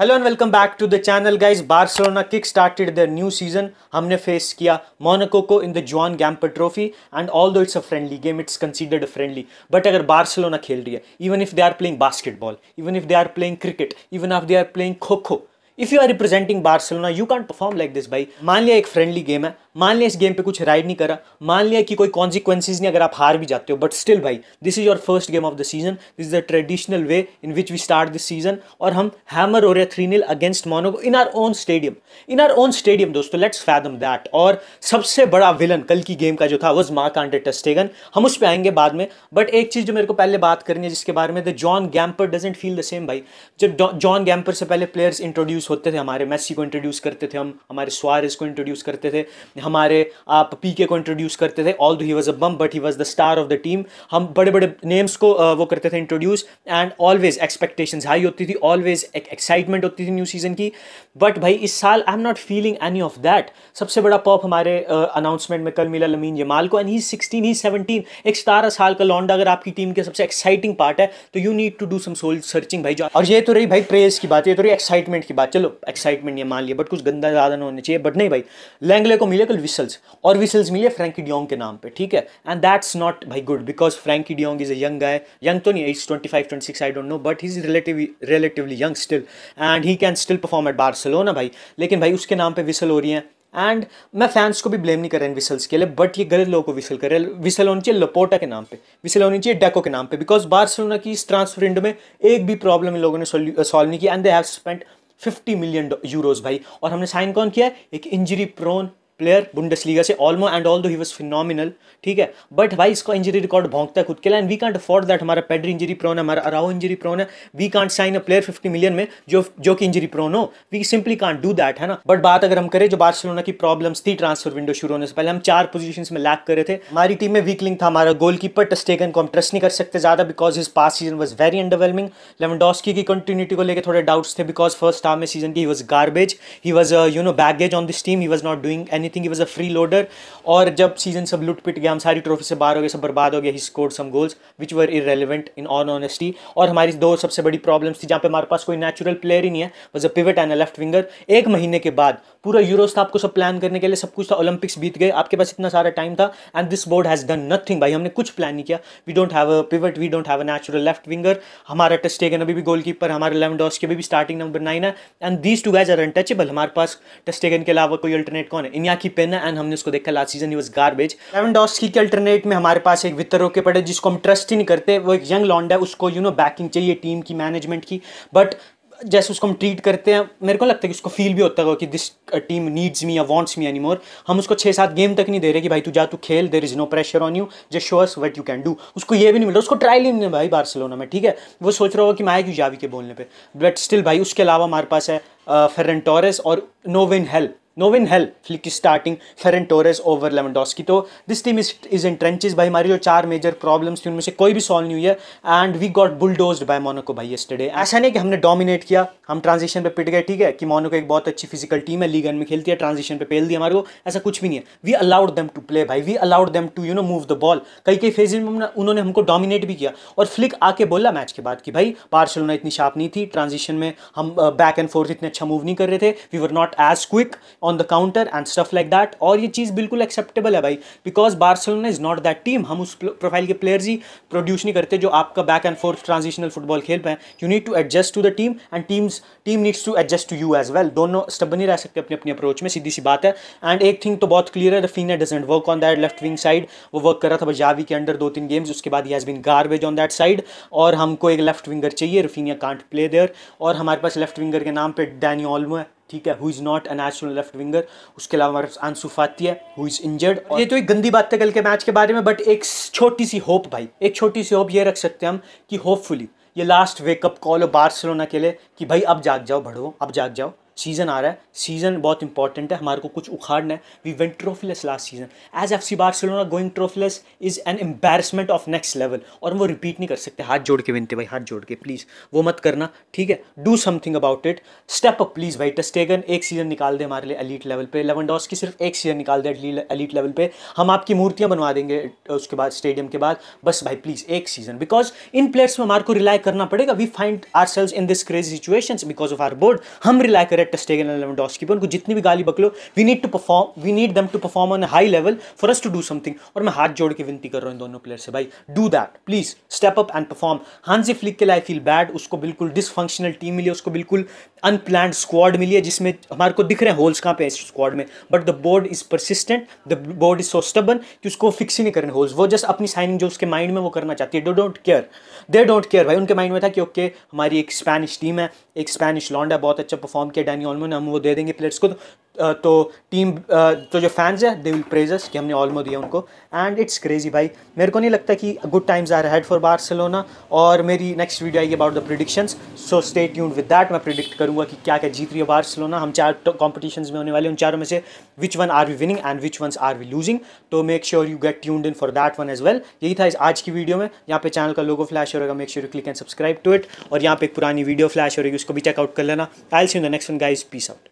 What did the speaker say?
hello and welcome back to the channel guys Barcelona kick started the new season हमने face किया Monaco को in the Joan Gamper trophy and although it's a friendly game it's considered a friendly but अगर Barcelona खेल रही है even if they are playing basketball even if they are playing cricket even if they are playing kho kho if you are representing Barcelona you can perform like this भाई मान लिया एक friendly game है मान लिया इस गेम पे कुछ राइड नहीं करा मान लिया कि कोई कॉन्सिक्वेंसिस नहीं अगर आप हार भी जाते हो बट स्टिल भाई this is your first game of the season this is the traditional way in which we start this season और हम हैमर रहे three nil against Monaco in our own stadium in our own stadium दोस्तों let's fathom that और सबसे बड़ा villain कल की game का जो था वॉज मार्क आंडे टेस्टेगन हम उस पर आएंगे बाद में बट एक चीज़ जो मेरे को पहले बात करनी है जिसके बारे में the Joan Gamper doesn't feel the same भाई जब जॉन गैम्पर से पहले प्लेयर्स इंट्रोड्यूस होते थे हमारे मैसी को इंट्रोड्यूस करते थे हम हमारे स्वारस को इंट्रोड्यूस करते थे हमारे आप पी के को इंट्रोड्यूस करते थे although he was a bum but he was the star of the team हम बड़े बड़े नेम्स को वो करते थे introduce and always expectations high होती थी ऑलवेज एक एक्साइटमेंट होती थी न्यू सीजन की बट भाई इस साल I am not feeling any of that सबसे बड़ा पॉप हमारे अनाउंसमेंट uh, में कल मिला लमीन जमाल को and he sixteen he seventeen एक सतारह साल का लॉन्डा अगर आपकी टीम के सबसे एक्साइटिंग पार्ट है तो you need to do some soul searching भाई जो और ये तो रही भाई प्रेस की बात ये तो रही एक्साइटमेंट की बात चलो एक्साइटमेंट ये मान लिया बट कुछ गंदा ज़्यादा ना होना चाहिए बट नहीं भाई लैंगले को मिले कल मिचेल विसल्स और विसल्स मिले फ्रेंकी डियोंग के नाम पे ठीक है एंड दैट्स नॉट भाई good because Frenkie de Jong is a young guy young तो नहीं age twenty five twenty six I don't know but he is relative relatively young still and he can still perform at Barcelona भाई लेकिन भाई उसके नाम पर whistle हो रही हैं एंड मैं फैंस को भी ब्लेम नहीं कर रहा इन विसल्स के लिए बट ये गलत लोगों को विसल कर रहे हैं विसल होनी चाहिए लपोटा के नाम पे विसल होनी चाहिए डेको के नाम पे बिकॉज बार्सिलोना की इस ट्रांसफर इंड में एक भी प्रॉब्लम इन लोगों ने सॉल्व नहीं किया and they have spent 50 million euros भाई और हमने साइन कौन किया है एक इंजरी प्रोन प्लेयर बुंडसलीगा से ऑलमो and although he was phenomenal ठीक है बट भाई इसका इंजरी रिकॉर्ड भोंगता है खुद के लिए and we can't afford that हमारा पेडरी इंजरी प्रोन है हमारा अराओ इंजरी प्रोन है we can't sign a player fifty million में जो जो कि इंजरी प्रोन हो we simply can't do that है ना बट बात अगर हम करें जो बार्सिलोना की प्रॉब्लम्स थी ट्रांसफर विंडो शुरू होने से पहले हम चार पोजिशन में लैक कर रहे थे हमारी टीम में वीक लिंक था हमारा गोल कीपर टस्टेगन को हम ट्रस्ट नहीं कर सकते ज्यादा because his past season was very underwhelming Lewandowski की कंटिन्यूटी को लेकर थोड़े डाउट्स थे बिकॉज फर्स्ट हाफ में सीजन की he was garbage he was you know baggage on this team he was not doing any anything was a freeloader और जब season सब लुट पिट गया हम सारी ट्रॉफी से बाहर हो गए सब बर्बाद हो गया he score some goals which were relevant in on honesty और हमारी दो सबसे बड़ी प्रॉब्लम्स थी जहाँ पे हमारे पास कोई नेचुरल प्लेयर ही नहीं है was a pivot and a left winger एक महीने के बाद पूरा यूरोस था आपको सब प्लान करने के लिए सब कुछ था ओलंपिक्स बीत गए आपके पास इतना सारा टाइम था and this board has done nothing भाई हमने कुछ प्लान नहीं किया we don't have a pivot we don't have a natural left winger हमारा टेस्टेगन अभी भी गोल कीपर हमारे लेवन डॉस के अभी भी स्टार्टिंग नंबर नाइन है and these two guys are untouchable हमारे पास टेस्टेगन के अलावा कोई अल्टरनेट कौन है इनिया की पेन है एंड हमने उसको देखा last season he was garbage Lewandowski के अल्टरनेट में हमारे पास एक वितर रोके पड़े जिसको हम ट्रस्ट ही नहीं करते वो एक यंग लॉन्ड है उसको यू नो बैकिंग चाहिए टीम की मैनेजमेंट की बट जैसे उसको हम ट्रीट करते हैं मेरे को लगता है कि उसको फील भी होता होगा कि दिस टीम नीड्स मी या वांट्स मी एनी मोर हम उसको छः सात गेम तक नहीं दे रहे कि भाई तू जा तू खेल there is no pressure on you just show us what you can do उसको ये भी नहीं मिल रहा उसको ट्रायल ही नहीं भाई बार्सिलोना में ठीक है वो सोच रहा होगा कि मैं क्यों जावी के बोलने पर बट स्टिल भाई उसके अलावा हमारे पास है फेरन uh, टॉरेस और नोविन हेल्प नोविन हेल Flick starting Ferran Torres over Lewandowski तो this team is is in trenches भाई हमारी जो चार मेजर प्रॉब्लम्स थी उनमें से कोई भी सॉल्व नहीं हुई है and we got bulldoze by Monaco भाई येस्टरडे ऐसा नहीं कि हमने डोमिनेट किया हम ट्रांजिशन पे पिट गए ठीक है कि मोनाको एक बहुत अच्छी फिजिकल टीम है लीगन में खेलती है ट्रांजिशन पे पेल दी हमारे को ऐसा कुछ भी नहीं है we allowed them to play भाई we allowed them to you know move the ball कई कई फेजिंग में उन्होंने हमको डोमिनेट भी किया और फ्लिक आके बोला मैच के बाद कि भाई पार्सलोना इतनी शार्प नहीं थी ट्रांजिशन में हम बैक एंड फोर्थ इतने अच्छा मूव नहीं कर रहे थे we were not as quick on the counter and stuff like that और ये चीज़ बिल्कुल एक्सेप्टेबल है भाई because Barcelona is not that team हम उस प्रोफाइल के प्लेयर्स ही प्रोड्यूस नहीं करते जो आपका back and forth transitional football खेल पाए you need to adjust to the team and teams team needs to adjust to you as well दोनों स्टब नहीं रह सकते अपने अपने अप्रोच में सीधी सी बात है एंड एक थिंग तो बहुत क्लियर है Raphinha doesn't work on that left wing side वो वर्क कर रहा था बजावी के अंडर दो तीन गेम्स उसके बाद he has been garbage on that side और हमको एक लेफ्ट विंगर चाहिए रफीनिया कांट प्ले देयर और हमारे पास लेफ्ट विंगर के नाम पर डैनी ऑलमो है ठीक है who is not a national left winger उसके अलावा हमारे पास आंसू फाती है हु इज़ इंजर्ड ये तो एक गंदी बात है कल के मैच के बारे में बट एक छोटी सी होप भाई एक छोटी सी होप ये रख सकते हैं हम कि होपफुली ये लास्ट वेकअप कॉल हो बार्सिलोना के लिए कि भाई अब जाग जाओ बढ़ो अब जाग जाओ सीज़न आ रहा है सीज़न बहुत इंपॉर्टेंट है हमारे को कुछ उखाड़ना है we went trophyless last season as F C Barcelona going trophyless is an embarrassment of next level और वो रिपीट नहीं कर सकते हाथ जोड़ के विनते भाई हाथ जोड़ के प्लीज़ वो मत करना ठीक है do something about it step up please भाई टेस्टेगन एक सीज़न निकाल दे हमारे लिए अलीट लेवल पे डॉस की सिर्फ एक सीज़न निकाल दे अलीट लेवल पे हम आपकी मूर्तियाँ बनवा देंगे उसके बाद स्टेडियम के बाद बस भाई प्लीज़ एक सीज़न बिकॉज इन प्लेयर्स में हमारे को रिलाई करना पड़ेगा we find ourselves in this crazy situation because of our board हम रिलाय करें Brett Stegen and Lewandowski उनको जितनी भी गाली बकलो we need to perform we need them to perform on high level for us to do something और मैं हाथ जोड़ के विनती कर रहा हूँ दोनों प्लेयर से भाई do that please step up and perform Hansi Flick के लिए आई फील बैड उसको बिल्कुल डिसफंक्शनल टीम मिली उसको बिल्कुल अनप्लान स्क्वाड मिली है जिसमें हमारे को दिख रहे हैं होल्स कहाँ पे इस स्क्वाड में but the board is persistent the board is so stubborn कि उसको फिक्स ही नहीं कर होल्स वो जस्ट अपनी साइनिंग जो उसके माइंड में वो करना चाहती है do don't care they don't care भाई उनके माइंड में था कि ओके okay, हमारी एक स्पेनिश टीम है एक स्पेनिश लॉन्ड है बहुत अच्छा परफॉर्म किया यानी में हम वो दे देंगे प्लेट्स को तो तो टीम तो जो फैंस है दे विल प्रेजस कि हमने ऑलमो दिया उनको एंड इट्स क्रेजी भाई मेरे को नहीं लगता कि good times are head for Barcelona और मेरी नेक्स्ट वीडियो आएगी about the prediction so stay tuned with that मैं प्रिडिक्ट करूँगा कि क्या क्या जीत रही है बार्सिलोना हम चार कॉम्पिटिशन में होने वाले उन चारों में से which one are we winning and which one are we losing तो make sure you get tuned in for that one as well यही था इस आज की वीडियो में यहाँ पे चैनल का लोगो फ्लैश हो रहेगा make sure click and subscribe to it और यहाँ पे एक पुरानी वीडियो फ्लैश हो रहेगी उसको भी चेकआउट कर लेना I see in the next one guys peace out